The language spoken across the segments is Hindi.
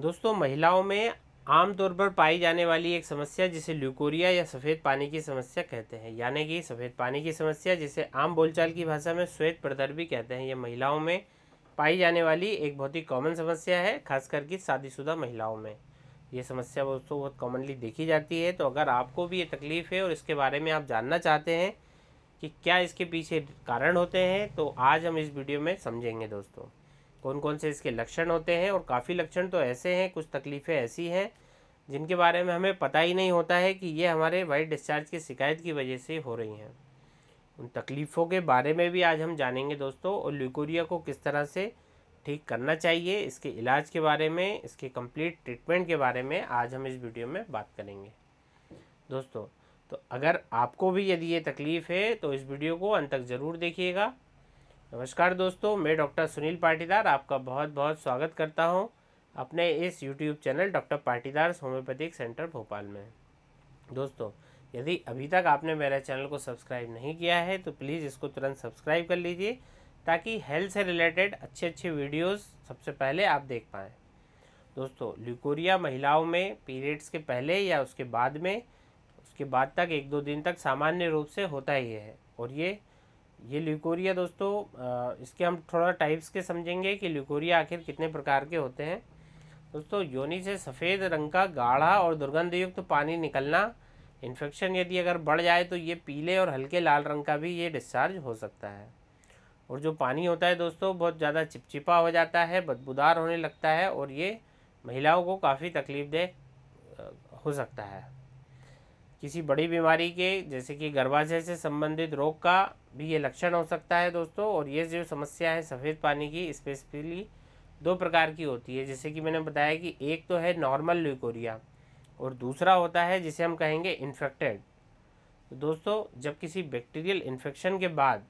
दोस्तों महिलाओं में आमतौर पर पाई जाने वाली एक समस्या जिसे ल्यूकोरिया या सफ़ेद पानी की समस्या कहते हैं यानी कि सफ़ेद पानी की समस्या जिसे आम बोलचाल की भाषा में श्वेत प्रदर भी कहते हैं यह महिलाओं में पाई जाने वाली एक बहुत ही कॉमन समस्या है खासकर की शादीशुदा महिलाओं में ये समस्या दोस्तों बहुत कॉमनली देखी जाती है तो अगर आपको भी ये तकलीफ़ है और इसके बारे में आप जानना चाहते हैं कि क्या इसके पीछे कारण होते हैं तो आज हम इस वीडियो में समझेंगे दोस्तों कौन कौन से इसके लक्षण होते हैं और काफ़ी लक्षण तो ऐसे हैं कुछ तकलीफ़ें ऐसी हैं जिनके बारे में हमें पता ही नहीं होता है कि ये हमारे वाइट डिस्चार्ज की शिकायत की वजह से हो रही हैं उन तकलीफ़ों के बारे में भी आज हम जानेंगे दोस्तों और ल्यूकोरिया को किस तरह से ठीक करना चाहिए इसके इलाज के बारे में इसके कंप्लीट ट्रीटमेंट के बारे में आज हम इस वीडियो में बात करेंगे दोस्तों तो अगर आपको भी यदि ये तकलीफ़ है तो इस वीडियो को अंत तक ज़रूर देखिएगा नमस्कार दोस्तों मैं डॉक्टर सुनील पाटीदार आपका बहुत बहुत स्वागत करता हूं अपने इस YouTube channel doctor Patidar homeopathic centre Bhopal में दोस्तों यदि अभी तक आपने मेरे चैनल को सब्सक्राइब नहीं किया है तो प्लीज़ इसको तुरंत सब्सक्राइब कर लीजिए ताकि हेल्थ से रिलेटेड अच्छे अच्छे वीडियोज़ सबसे पहले आप देख पाएँ दोस्तों ल्यूकोरिया महिलाओं में पीरियड्स के पहले या उसके बाद में उसके बाद तक एक दो दिन तक सामान्य रूप से होता ही है और ये ये ल्यूकोरिया दोस्तों इसके हम थोड़ा टाइप्स के समझेंगे कि ल्यूकोरिया आखिर कितने प्रकार के होते हैं दोस्तों योनि से सफ़ेद रंग का गाढ़ा और दुर्गंधयुक्त तो पानी निकलना इन्फेक्शन यदि अगर बढ़ जाए तो ये पीले और हल्के लाल रंग का भी ये डिस्चार्ज हो सकता है और जो पानी होता है दोस्तों बहुत ज़्यादा चिपचिपा हो जाता है बदबूदार होने लगता है और ये महिलाओं को काफ़ी तकलीफ दे हो सकता है किसी बड़ी बीमारी के जैसे कि गर्भाशय से संबंधित रोग का भी ये लक्षण हो सकता है दोस्तों और ये जो समस्या है सफ़ेद पानी की स्पेसिफिकली दो प्रकार की होती है जैसे कि मैंने बताया कि एक तो है नॉर्मल ल्यूकोरिया और दूसरा होता है जिसे हम कहेंगे इन्फेक्टेड तो दोस्तों जब किसी बैक्टीरियल इन्फेक्शन के बाद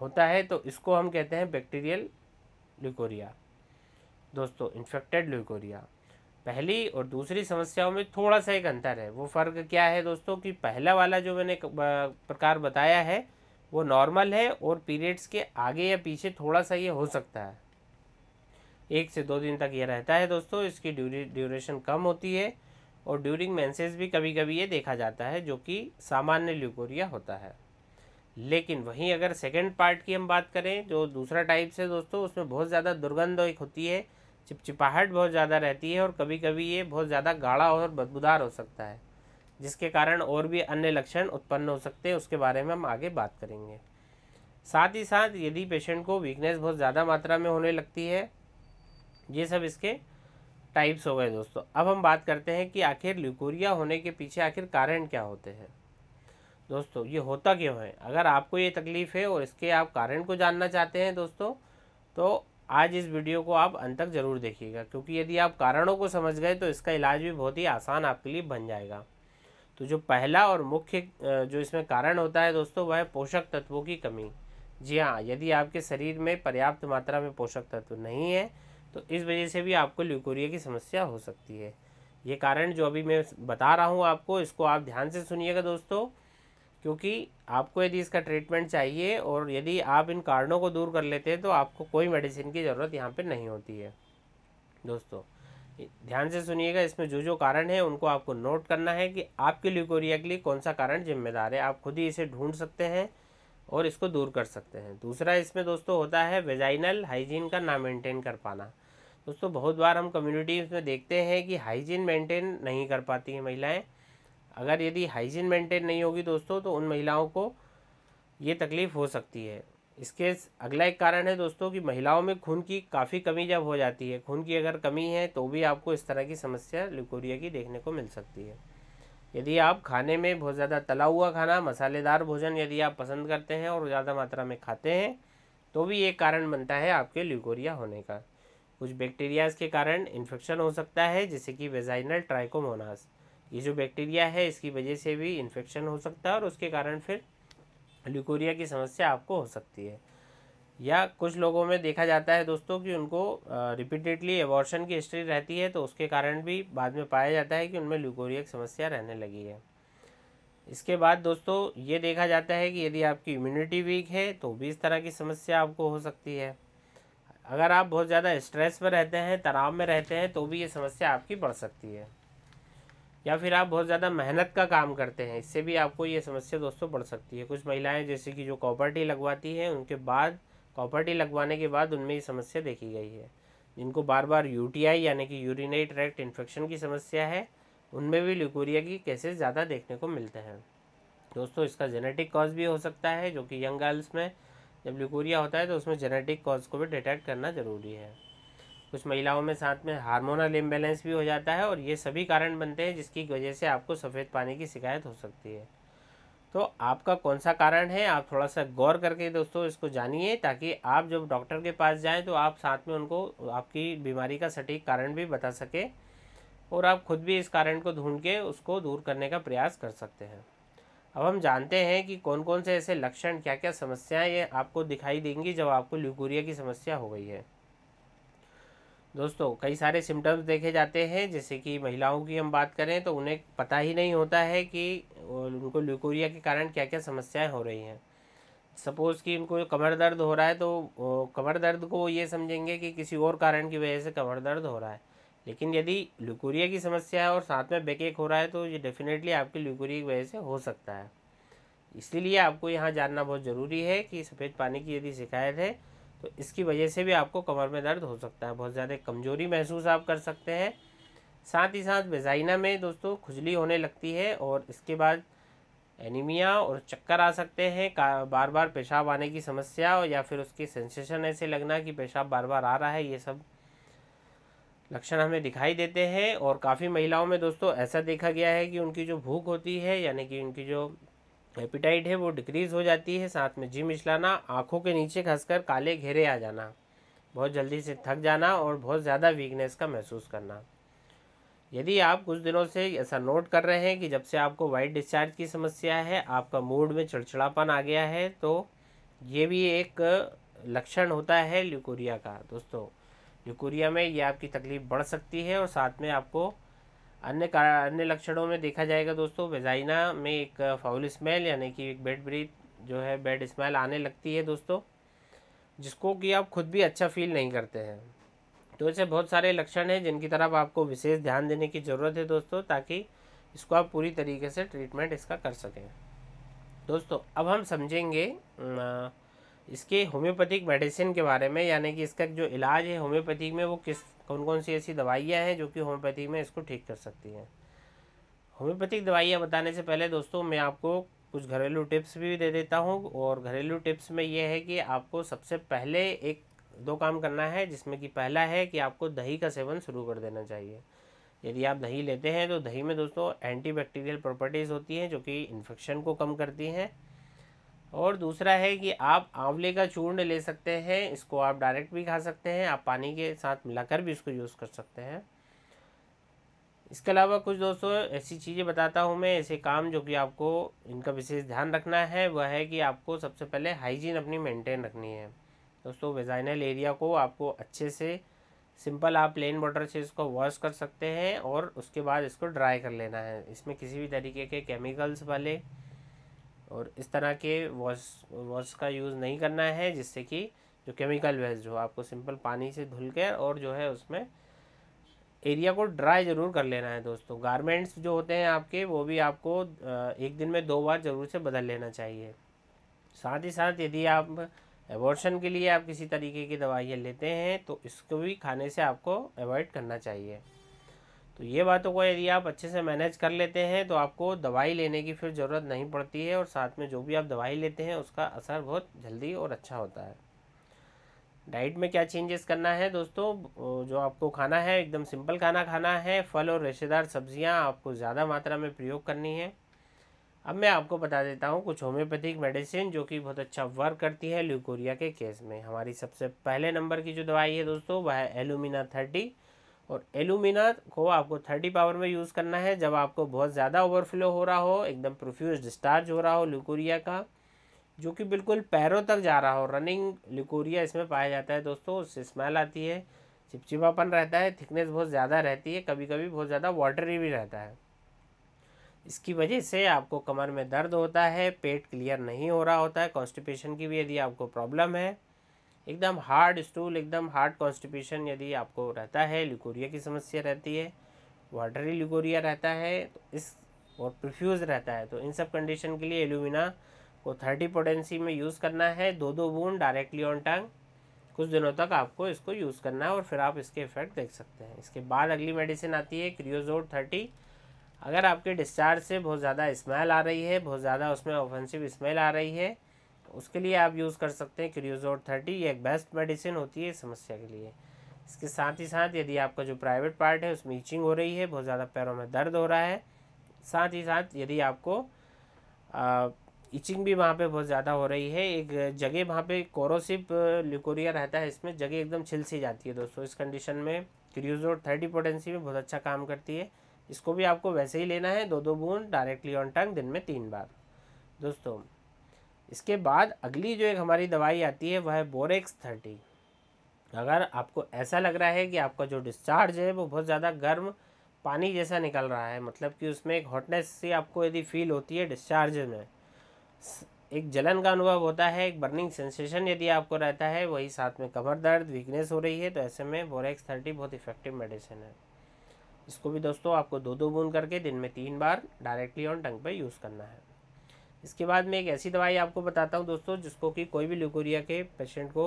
होता है तो इसको हम कहते हैं बैक्टीरियल ल्यूकोरिया दोस्तों इन्फेक्टेड ल्यूकोरिया पहली और दूसरी समस्याओं में थोड़ा सा एक अंतर है वो फ़र्क क्या है दोस्तों कि पहला वाला जो मैंने प्रकार बताया है वो नॉर्मल है और पीरियड्स के आगे या पीछे थोड़ा सा ये हो सकता है एक से दो दिन तक ये रहता है दोस्तों इसकी ड्यूरेशन कम होती है और ड्यूरिंग मैंसेज भी कभी कभी ये देखा जाता है जो कि सामान्य ल्यूकोरिया होता है लेकिन वहीं अगर सेकेंड पार्ट की हम बात करें जो दूसरा टाइप से दोस्तों उसमें बहुत ज़्यादा दुर्गंध एक होती है चिपचिपाहट बहुत ज़्यादा रहती है और कभी कभी ये बहुत ज़्यादा गाढ़ा और बदबूदार हो सकता है जिसके कारण और भी अन्य लक्षण उत्पन्न हो सकते हैं उसके बारे में हम आगे बात करेंगे साथ ही साथ यदि पेशेंट को वीकनेस बहुत ज़्यादा मात्रा में होने लगती है ये सब इसके टाइप्स हो गए दोस्तों अब हम बात करते हैं कि आखिर ल्यूकोरिया होने के पीछे आखिर कारण क्या होते हैं दोस्तों ये होता क्यों है अगर आपको ये तकलीफ़ है और इसके आप कारण को जानना चाहते हैं दोस्तों तो आज इस वीडियो को आप अंत तक ज़रूर देखिएगा क्योंकि यदि आप कारणों को समझ गए तो इसका इलाज भी बहुत ही आसान आपके लिए बन जाएगा तो जो पहला और मुख्य जो इसमें कारण होता है दोस्तों वह है पोषक तत्वों की कमी जी हाँ यदि आपके शरीर में पर्याप्त मात्रा में पोषक तत्व नहीं है तो इस वजह से भी आपको ल्यूकोरिया की समस्या हो सकती है ये कारण जो अभी मैं बता रहा हूँ आपको इसको आप ध्यान से सुनिएगा दोस्तों क्योंकि आपको यदि इसका ट्रीटमेंट चाहिए और यदि आप इन कारणों को दूर कर लेते हैं तो आपको कोई मेडिसिन की ज़रूरत यहाँ पर नहीं होती है दोस्तों ध्यान से सुनिएगा इसमें जो जो कारण है उनको आपको नोट करना है कि आपके ल्यूकोरिया के लिए कौन सा कारण जिम्मेदार है आप खुद ही इसे ढूंढ सकते हैं और इसको दूर कर सकते हैं दूसरा इसमें दोस्तों होता है वेजाइनल हाइजीन का ना मेंटेन कर पाना दोस्तों बहुत बार हम कम्युनिटी में देखते हैं कि हाइजीन मेंटेन नहीं कर पाती हैं महिलाएं अगर यदि हाइजीन मेंटेन नहीं होगी दोस्तों तो उन महिलाओं को ये तकलीफ़ हो सकती है इसके अगला एक कारण है दोस्तों कि महिलाओं में खून की काफ़ी कमी जब हो जाती है खून की अगर कमी है तो भी आपको इस तरह की समस्या ल्यूकोरिया की देखने को मिल सकती है यदि आप खाने में बहुत ज़्यादा तला हुआ खाना मसालेदार भोजन यदि आप पसंद करते हैं और ज़्यादा मात्रा में खाते हैं तो भी एक कारण बनता है आपके ल्यूकोरिया होने का कुछ बैक्टीरियाज के कारण इन्फेक्शन हो सकता है जैसे कि वेजाइनल ट्राइकोमोनास ये जो बैक्टीरिया है इसकी वजह से भी इन्फेक्शन हो सकता है और उसके कारण फिर ल्यूकोरिया की समस्या आपको हो सकती है या कुछ लोगों में देखा जाता है दोस्तों कि उनको रिपीटेडली एबॉर्शन की हिस्ट्री रहती है तो उसके कारण भी बाद में पाया जाता है कि उनमें ल्यूकोरिया की समस्या रहने लगी है इसके बाद दोस्तों ये देखा जाता है कि यदि आपकी इम्यूनिटी वीक है तो भी इस तरह की समस्या आपको हो सकती है अगर आप बहुत ज़्यादा स्ट्रेस में रहते हैं तनाव में रहते हैं तो भी ये समस्या आपकी बढ़ सकती है या फिर आप बहुत ज़्यादा मेहनत का काम करते हैं इससे भी आपको ये समस्या दोस्तों बढ़ सकती है कुछ महिलाएं जैसे कि जो कॉपर्टी लगवाती हैं उनके बाद कॉपर्टी लगवाने के बाद उनमें ये समस्या देखी गई है जिनको बार बार यूटीआई यानी कि यूरिनेट ट्रैक्ट इन्फेक्शन की समस्या है उनमें भी ल्यूकोरिया की केसेस ज़्यादा देखने को मिलते हैं दोस्तों इसका जेनेटिक कॉज भी हो सकता है जो कि यंग गर्ल्स में जब ल्यूकोरिया होता है तो उसमें जेनेटिक कॉज को भी डिटेक्ट करना ज़रूरी है कुछ महिलाओं में साथ में हार्मोनल इम्बेलेंस भी हो जाता है और ये सभी कारण बनते हैं जिसकी वजह से आपको सफ़ेद पानी की शिकायत हो सकती है तो आपका कौन सा कारण है आप थोड़ा सा गौर करके दोस्तों इसको जानिए ताकि आप जब डॉक्टर के पास जाएं तो आप साथ में उनको आपकी बीमारी का सटीक कारण भी बता सके और आप खुद भी इस कारण को ढूंढ के उसको दूर करने का प्रयास कर सकते हैं अब हम जानते हैं कि कौन कौन से ऐसे लक्षण क्या क्या समस्याएँ आपको दिखाई देंगी जब आपको ल्यूकोरिया की समस्या हो गई है दोस्तों कई सारे सिम्टम्स देखे जाते हैं जैसे कि महिलाओं की हम बात करें तो उन्हें पता ही नहीं होता है कि उनको ल्यूकोरिया के कारण क्या क्या समस्याएं हो रही हैं सपोज़ कि उनको कमर दर्द हो रहा है तो कमर दर्द को ये समझेंगे कि किसी और कारण की वजह से कमर दर्द हो रहा है लेकिन यदि ल्यूकोरिया की समस्या है और साथ में बेकेक हो रहा है तो ये डेफिनेटली आपकी ल्यूकोरिया की वजह से हो सकता है इसीलिए आपको यहाँ जानना बहुत ज़रूरी है कि सफ़ेद पानी की यदि शिकायत है तो इसकी वजह से भी आपको कमर में दर्द हो सकता है बहुत ज़्यादा कमज़ोरी महसूस आप कर सकते हैं साथ ही साथ वेजाइना में दोस्तों खुजली होने लगती है और इसके बाद एनीमिया और चक्कर आ सकते हैं बार बार पेशाब आने की समस्या या फिर उसकी सेंसेशन ऐसे लगना कि पेशाब बार बार आ रहा है ये सब लक्षण हमें दिखाई देते हैं और काफ़ी महिलाओं में दोस्तों ऐसा देखा गया है कि उनकी जो भूख होती है यानी कि उनकी जो एपिटाइट है वो डिक्रीज़ हो जाती है साथ में जिम मिचलाना आँखों के नीचे खसकर काले घेरे आ जाना बहुत जल्दी से थक जाना और बहुत ज़्यादा वीकनेस का महसूस करना यदि आप कुछ दिनों से ऐसा नोट कर रहे हैं कि जब से आपको वाइट डिस्चार्ज की समस्या है आपका मूड में चिड़चिड़ापन आ गया है तो ये भी एक लक्षण होता है ल्यूकोरिया का दोस्तों ल्यूकोरिया में ये आपकी तकलीफ़ बढ़ सकती है और साथ में आपको अन्य कारण अन्य लक्षणों में देखा जाएगा दोस्तों वेजाइना में एक फाउल स्मेल यानी कि एक बेड ब्रीथ जो है बेड स्मेल आने लगती है दोस्तों जिसको कि आप खुद भी अच्छा फील नहीं करते हैं तो ऐसे बहुत सारे लक्षण हैं जिनकी तरफ आपको विशेष ध्यान देने की ज़रूरत है दोस्तों ताकि इसको आप पूरी तरीके से ट्रीटमेंट इसका कर सकें दोस्तों अब हम समझेंगे इसके होम्योपैथिक मेडिसिन के बारे में यानी कि इसका जो इलाज है होम्योपैथिक में वो किस कौन कौन सी ऐसी दवाइयाँ हैं जो कि होम्योपैथी में इसको ठीक कर सकती हैं होम्योपैथिक दवाइयाँ बताने से पहले दोस्तों मैं आपको कुछ घरेलू टिप्स भी दे देता हूँ और घरेलू टिप्स में ये है कि आपको सबसे पहले एक दो काम करना है जिसमें कि पहला है कि आपको दही का सेवन शुरू कर देना चाहिए यदि आप दही लेते हैं तो दही में दोस्तों एंटीबैक्टीरियल प्रॉपर्टीज़ होती हैं जो कि इन्फेक्शन को कम करती हैं और दूसरा है कि आप आंवले का चूर्ण ले सकते हैं इसको आप डायरेक्ट भी खा सकते हैं आप पानी के साथ मिलाकर भी इसको यूज़ कर सकते हैं इसके अलावा कुछ दोस्तों ऐसी चीज़ें बताता हूँ मैं ऐसे काम जो कि आपको इनका विशेष ध्यान रखना है वह है कि आपको सबसे पहले हाइजीन अपनी मेंटेन रखनी है दोस्तों वेजाइनल एरिया को आपको अच्छे से सिंपल आप प्लेन वाटर से इसको वॉश कर सकते हैं और उसके बाद इसको ड्राई कर लेना है इसमें किसी भी तरीके के केमिकल्स वाले और इस तरह के वॉश वॉश का यूज़ नहीं करना है जिससे कि जो केमिकल वेस्ट हो आपको सिंपल पानी से धुल के और जो है उसमें एरिया को ड्राई ज़रूर कर लेना है दोस्तों गारमेंट्स जो होते हैं आपके वो भी आपको एक दिन में दो बार ज़रूर से बदल लेना चाहिए साथ ही साथ यदि आप एबॉर्शन के लिए आप किसी तरीके की दवाइयाँ लेते हैं तो इसको भी खाने से आपको अवॉइड करना चाहिए तो ये बातों को यदि आप अच्छे से मैनेज कर लेते हैं तो आपको दवाई लेने की फिर ज़रूरत नहीं पड़ती है और साथ में जो भी आप दवाई लेते हैं उसका असर बहुत जल्दी और अच्छा होता है डाइट में क्या चेंजेस करना है दोस्तों जो आपको खाना है एकदम सिंपल खाना खाना है फल और रेशेदार सब्जियां आपको ज़्यादा मात्रा में प्रयोग करनी है अब मैं आपको बता देता हूँ कुछ होम्योपैथिक मेडिसिन जो कि बहुत अच्छा वर्क करती है ल्यूकोरिया के केस में हमारी सबसे पहले नंबर की जो दवाई है दोस्तों वह है एलुमिना थर्टी और एलुमिना को आपको थर्टी पावर में यूज़ करना है जब आपको बहुत ज़्यादा ओवरफ्लो हो रहा हो एकदम प्रोफ्यूज डिस्चार्ज हो रहा हो लिकोरिया का जो कि बिल्कुल पैरों तक जा रहा हो रनिंग लिकोरिया इसमें पाया जाता है दोस्तों उससे स्मेल आती है चिपचिपापन रहता है थिकनेस बहुत ज़्यादा रहती है कभी कभी बहुत ज़्यादा वाटरी भी रहता है इसकी वजह से आपको कमर में दर्द होता है पेट क्लियर नहीं हो रहा होता है कॉन्स्टिपेशन की भी यदि आपको प्रॉब्लम है एकदम हार्ड स्टूल एकदम हार्ड कॉन्स्टिपेशन यदि आपको रहता है लिकोरिया की समस्या रहती है वाटरी लिकोरिया रहता है तो इस और प्रफ्यूज रहता है तो इन सब कंडीशन के लिए एल्यूमिना को थर्टी पोटेंसी में यूज़ करना है दो दो बूंद डायरेक्टली ऑन टंग कुछ दिनों तक आपको इसको यूज़ करना है और फिर आप इसके इफेक्ट देख सकते हैं इसके बाद अगली मेडिसिन आती है क्रियोजोड थर्टी अगर आपके डिस्चार्ज से बहुत ज़्यादा स्मेल आ रही है बहुत ज़्यादा उसमें ऑफेंसिव स्मेल आ रही है उसके लिए आप यूज़ कर सकते हैं क्रियोजोर थर्टी ये एक बेस्ट मेडिसिन होती है इस समस्या के लिए इसके साथ ही साथ यदि आपका जो प्राइवेट पार्ट है उसमें इचिंग हो रही है बहुत ज़्यादा पैरों में दर्द हो रहा है साथ ही साथ यदि आपको इचिंग भी वहाँ पे बहुत ज़्यादा हो रही है एक जगह वहाँ पे कोरोसिप ल्यूकोरिया रहता है इसमें जगह एकदम छिल सी जाती है दोस्तों इस कंडीशन में क्रियोजोड थर्टी पोटेंसी में बहुत अच्छा काम करती है इसको भी आपको वैसे ही लेना है दो दो बूंद डायरेक्टली ऑन टंग दिन में तीन बार दोस्तों इसके बाद अगली जो एक हमारी दवाई आती है वह है बोरेक्स थर्टी अगर आपको ऐसा लग रहा है कि आपका जो डिस्चार्ज है वो बहुत ज़्यादा गर्म पानी जैसा निकल रहा है मतलब कि उसमें एक हॉटनेस सी आपको यदि फील होती है डिस्चार्ज में एक जलन का अनुभव होता है एक बर्निंग सेंसेशन यदि आपको रहता है वही साथ में कमर दर्द वीकनेस हो रही है तो ऐसे में बोरेक्स थर्टी बहुत इफेक्टिव मेडिसिन है इसको भी दोस्तों आपको दो दो बूंद करके दिन में तीन बार डायरेक्टली ऑन टंग पर यूज़ करना है इसके बाद मैं एक ऐसी दवाई आपको बताता हूँ दोस्तों जिसको कि कोई भी ल्यूकोरिया के पेशेंट को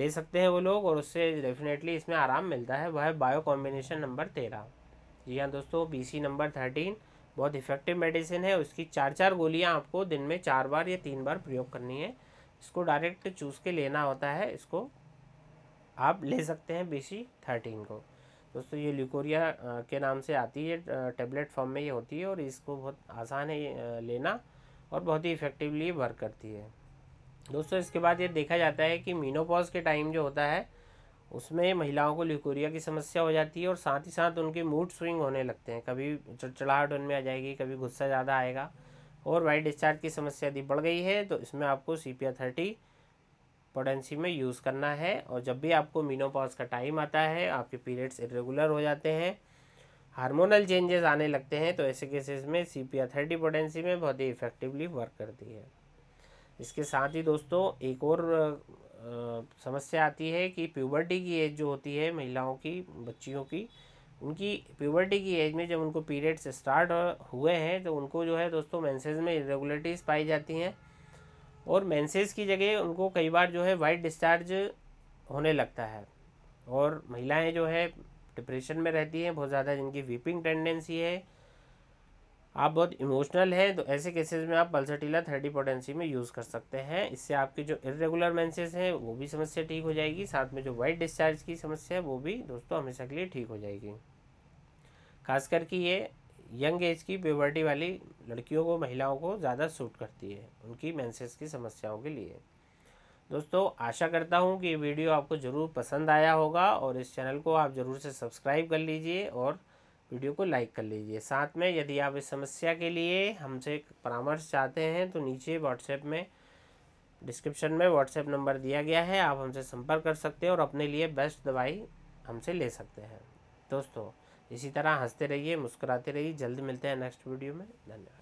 ले सकते हैं वो लोग और उससे डेफिनेटली इसमें आराम मिलता है वह है बायो कॉम्बिनेशन नंबर तेरह जी हाँ दोस्तों बीसी नंबर थर्टीन बहुत इफ़ेक्टिव मेडिसिन है उसकी चार चार गोलियाँ आपको दिन में चार बार या तीन बार प्रयोग करनी है इसको डायरेक्ट चूस के लेना होता है इसको आप ले सकते हैं बी सी थर्टीन को दोस्तों ये ल्यूकोरिया के नाम से आती है टेबलेट फॉर्म में ये होती है और इसको बहुत आसान है लेना और बहुत ही इफ़ेक्टिवली वर्क करती है दोस्तों इसके बाद ये देखा जाता है कि मीनोपॉज के टाइम जो होता है उसमें महिलाओं को लिकोरिया की समस्या हो जाती है और साथ ही साथ उनके मूड स्विंग होने लगते हैं कभी चड़चड़ाहट उनमें आ जाएगी कभी गुस्सा ज़्यादा आएगा और वाइट डिस्चार्ज की समस्या यदि बढ़ गई है तो इसमें आपको सी पी थर्टी पोटेंसी में यूज़ करना है और जब भी आपको मीनोपॉज का टाइम आता है आपके पीरियड्स इरेगुलर हो जाते हैं हार्मोनल चेंजेस आने लगते हैं तो ऐसे केसेस में C P R thirty potency में बहुत ही इफेक्टिवली वर्क करती है इसके साथ ही दोस्तों एक और आ, समस्या आती है कि प्यूबर्टी की एज जो होती है महिलाओं की बच्चियों की उनकी प्यूबर्टी की एज में जब उनको पीरियड्स स्टार्ट हुए हैं तो उनको जो है दोस्तों मैंसेज में इरेगुलरिटीज़ पाई जाती हैं और मैंसेज़ की जगह उनको कई बार जो है वाइट डिस्चार्ज होने लगता है और महिलाएं जो है डिप्रेशन में रहती हैं बहुत ज़्यादा जिनकी वीपिंग टेंडेंसी है आप बहुत इमोशनल हैं तो ऐसे केसेस में आप पल्सटीला थर्टी पोटेंसी में यूज़ कर सकते हैं इससे आपके जो इरेगुलर मेंसेस हैं वो भी समस्या ठीक हो जाएगी साथ में जो वाइट डिस्चार्ज की समस्या है वो भी दोस्तों हमेशा के लिए ठीक हो जाएगी खास करके ये यंग एज की प्योवर्टी वाली लड़कियों को महिलाओं को ज़्यादा सूट करती है उनकी मैंसेस की समस्याओं के लिए दोस्तों आशा करता हूँ कि ये वीडियो आपको ज़रूर पसंद आया होगा और इस चैनल को आप ज़रूर से सब्सक्राइब कर लीजिए और वीडियो को लाइक कर लीजिए साथ में यदि आप इस समस्या के लिए हमसे परामर्श चाहते हैं तो नीचे व्हाट्सएप में डिस्क्रिप्शन में व्हाट्सएप नंबर दिया गया है आप हमसे संपर्क कर सकते हैं और अपने लिए बेस्ट दवाई हमसे ले सकते हैं दोस्तों इसी तरह हंसते रहिए मुस्कुराते रहिए जल्द मिलते हैं नेक्स्ट वीडियो में धन्यवाद